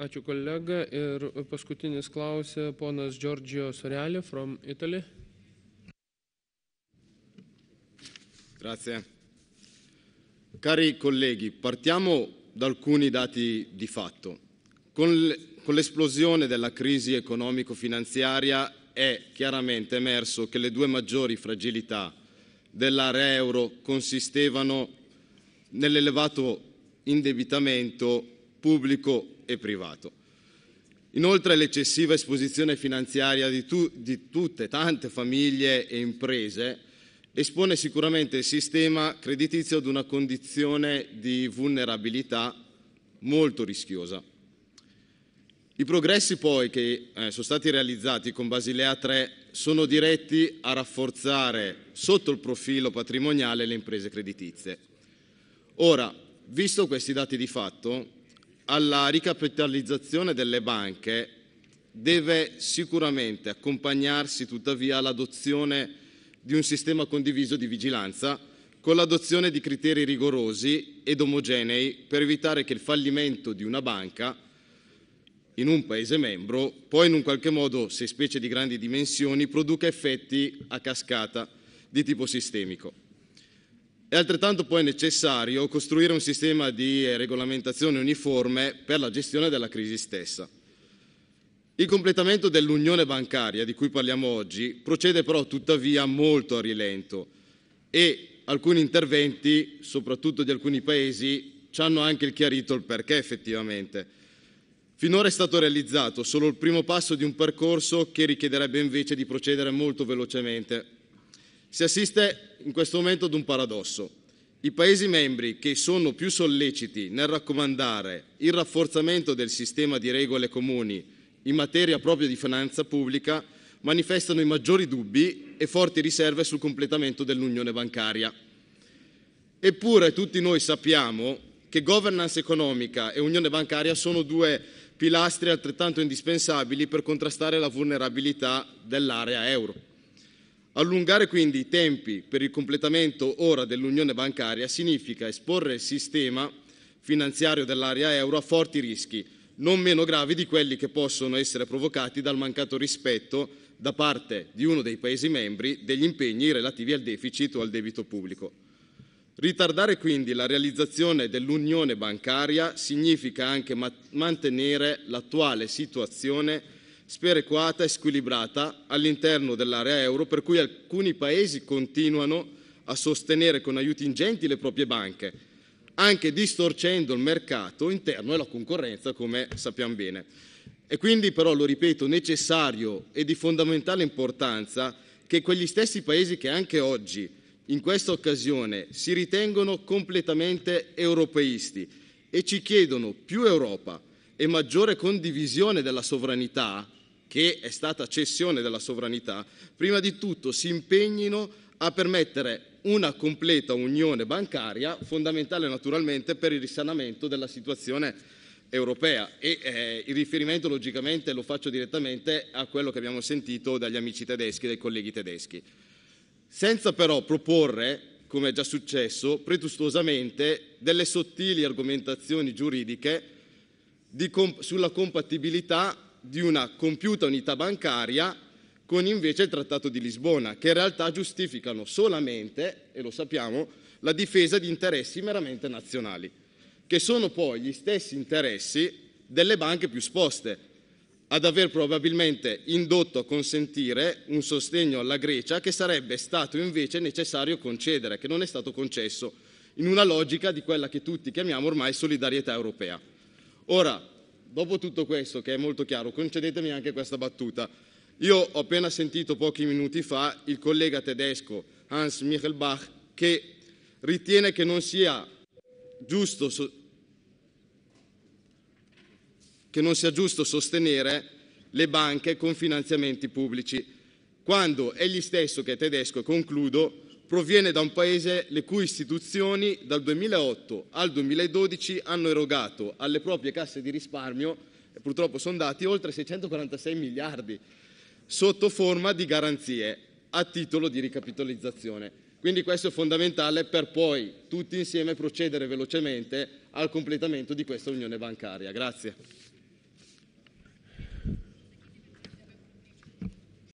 Ačiū kolega. Ir paskutinis klausė ponas Giorgio Sorelli from Italy. Grazie. Cari colleghi, partiamo da alcuni dati di fatto. Con l'esplosione della crisi economico-finanziaria è chiaramente emerso che le due maggiori fragilità dell'area euro consistevano nell'elevato indebitamento pubblico e privato. Inoltre l'eccessiva esposizione finanziaria di, tu, di tutte, tante famiglie e imprese espone sicuramente il sistema creditizio ad una condizione di vulnerabilità molto rischiosa. I progressi poi che eh, sono stati realizzati con Basilea 3 sono diretti a rafforzare sotto il profilo patrimoniale le imprese creditizie. Ora, visto questi dati di fatto, alla ricapitalizzazione delle banche deve sicuramente accompagnarsi tuttavia all'adozione di un sistema condiviso di vigilanza con l'adozione di criteri rigorosi ed omogenei per evitare che il fallimento di una banca in un Paese membro poi in un qualche modo, se specie di grandi dimensioni, produca effetti a cascata di tipo sistemico. È altrettanto poi necessario costruire un sistema di eh, regolamentazione uniforme per la gestione della crisi stessa. Il completamento dell'unione bancaria di cui parliamo oggi procede però tuttavia molto a rilento e alcuni interventi, soprattutto di alcuni paesi, ci hanno anche chiarito il perché effettivamente. Finora è stato realizzato solo il primo passo di un percorso che richiederebbe invece di procedere molto velocemente si assiste in questo momento ad un paradosso. I Paesi membri che sono più solleciti nel raccomandare il rafforzamento del sistema di regole comuni in materia proprio di finanza pubblica manifestano i maggiori dubbi e forti riserve sul completamento dell'unione bancaria. Eppure tutti noi sappiamo che governance economica e unione bancaria sono due pilastri altrettanto indispensabili per contrastare la vulnerabilità dell'area euro. Allungare quindi i tempi per il completamento ora dell'unione bancaria significa esporre il sistema finanziario dell'area euro a forti rischi, non meno gravi di quelli che possono essere provocati dal mancato rispetto da parte di uno dei Paesi membri degli impegni relativi al deficit o al debito pubblico. Ritardare quindi la realizzazione dell'unione bancaria significa anche mantenere l'attuale situazione sperequata e squilibrata all'interno dell'area euro, per cui alcuni paesi continuano a sostenere con aiuti ingenti le proprie banche, anche distorcendo il mercato interno e la concorrenza, come sappiamo bene. È quindi però, lo ripeto, necessario e di fondamentale importanza che quegli stessi paesi che anche oggi, in questa occasione, si ritengono completamente europeisti e ci chiedono più Europa e maggiore condivisione della sovranità che è stata cessione della sovranità, prima di tutto si impegnino a permettere una completa unione bancaria, fondamentale naturalmente per il risanamento della situazione europea e eh, il riferimento logicamente lo faccio direttamente a quello che abbiamo sentito dagli amici tedeschi, dai colleghi tedeschi, senza però proporre, come è già successo, pretestuosamente delle sottili argomentazioni giuridiche comp sulla compatibilità di una compiuta unità bancaria con invece il Trattato di Lisbona, che in realtà giustificano solamente, e lo sappiamo, la difesa di interessi meramente nazionali, che sono poi gli stessi interessi delle banche più esposte ad aver probabilmente indotto a consentire un sostegno alla Grecia che sarebbe stato invece necessario concedere, che non è stato concesso, in una logica di quella che tutti chiamiamo ormai solidarietà europea. Ora, dopo tutto questo, che è molto chiaro, concedetemi anche questa battuta. Io ho appena sentito pochi minuti fa il collega tedesco Hans Michael Bach che ritiene che non sia giusto, so- che non sia giusto sostenere le banche con finanziamenti pubblici, quando egli stesso, che è tedesco, e concludo, proviene da un paese le cui istituzioni dal 2008 al 2012 hanno erogato alle proprie casse di risparmio, purtroppo sono dati, oltre 646 miliardi sotto forma di garanzie a titolo di ricapitalizzazione. Quindi questo è fondamentale per poi tutti insieme procedere velocemente al completamento di questa unione bancaria. Grazie.